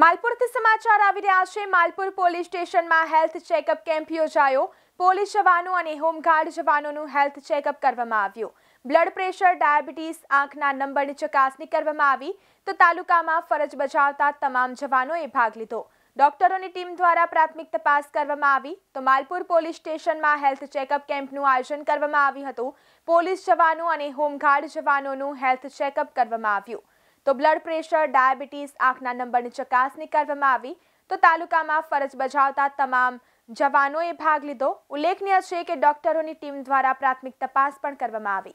માલપુરથી સમાચાર આવી રહ્યા છે માલપુર પોલીસ સ્ટેશનમાં હેલ્થ ચેકઅપ કેમ્પ યોજાયો પોલીસ જવાનો અને હોમગાર્ડ જવાનોનું હેલ્થ ચેકઅપ કરવામાં આવ્યું બ્લડ પ્રેશર ડાયાબિટીસ આંખના નંબરની તપાસની કરવામાં આવી તો તાલુકામાં ફરજ બજાવતા તમામ જવાનોએ ભાગ લીધો ડોક્ટરોની ટીમ દ્વારા પ્રાથમિક તપાસ કરવામાં આવી તો માલપુર પોલીસ સ્ટેશનમાં હેલ્થ ચેકઅપ કેમ્પનું આયોજન કરવામાં આવ્યું હતું પોલીસ જવાનો અને હોમગાર્ડ જવાનોનું હેલ્થ ચેકઅપ કરવામાં આવ્યું તો બ્લડ પ્રેશર ડાયાબિટીસ આંખના નંબરની ચકાસણી કરવામાં આવી તો તાલુકામાં ફરજ બજાવતા તમામ જવાનોએ ભાગ લીધો ઉલ્લેખનીય છે કે ડોક્ટરોની ટીમ દ્વારા પ્રાથમિક તપાસ પણ કરવામાં આવી